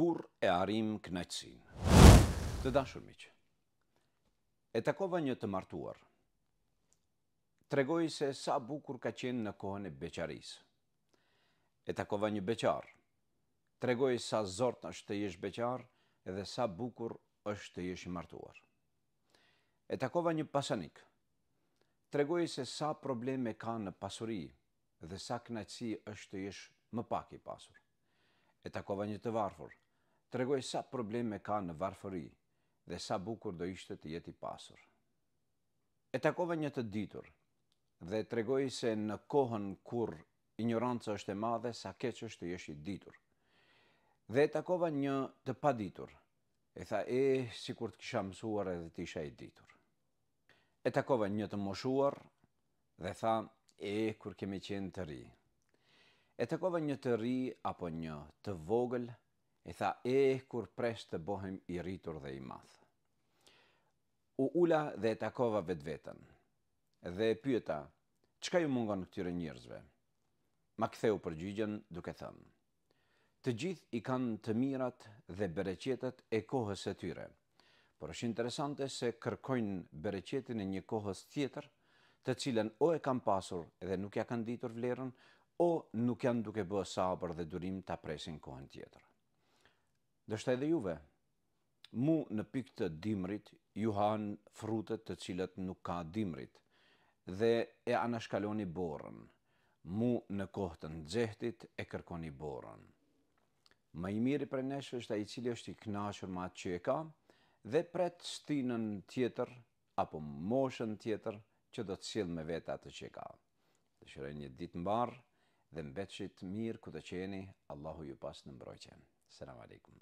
kur e arim knajtësin. Të dashur miqë, e takova një të martuar. Tregoj se sa bukur ka qenë në kohën e beqaris. E takova një beqar. Tregoj sa zort është të jesh beqar edhe sa bukur është të jesh martuar. E takova një pasanik. Tregoj se sa probleme ka në pasuri dhe sa knajtësi është të jesh më pak i pasur. E takova një të varfur, të regoj sa probleme ka në varfëri dhe sa bukur do ishte të jeti pasur. E takove një të ditur dhe të regoj se në kohën kur ignorancë është e madhe, sa keq është të jesh i ditur. Dhe e takova një të paditur, e tha e si kur të kisha mësuar edhe të isha i ditur. E takova një të moshuar dhe tha e kur kemi qenë të ri. E takova një të ri apo një të vogël, e tha e kur presht të bohem i rritur dhe i math. U ula dhe e takova vetë vetën, dhe e pyeta, qka ju mungon këtyre njërzve? Ma ktheu për gjygjen duke thënë, të gjithë i kanë të mirat dhe bereqetet e kohës e tyre, por është interesante se kërkojnë bereqetin e një kohës tjetër, të cilën o e kanë pasur dhe nuk ja kanë ditur vlerën, o nuk janë duke bëhë sabër dhe durim të apresin kohën tjetër. Dështaj dhe juve, mu në pikë të dimrit, ju han frutet të cilat nuk ka dimrit, dhe e anashkaloni borën, mu në kohëtën gjehtit e kërkoni borën. Më i mirë i për neshë është a i cili është i knashur ma që e ka, dhe pret stinën tjetër, apo moshën tjetër, që do të cilë me veta të që e ka. Dhe shërë një ditë mbarë, dhe të mirë këtë qeni, Allahu ju pasë në mbrojqen. Selam aleikum.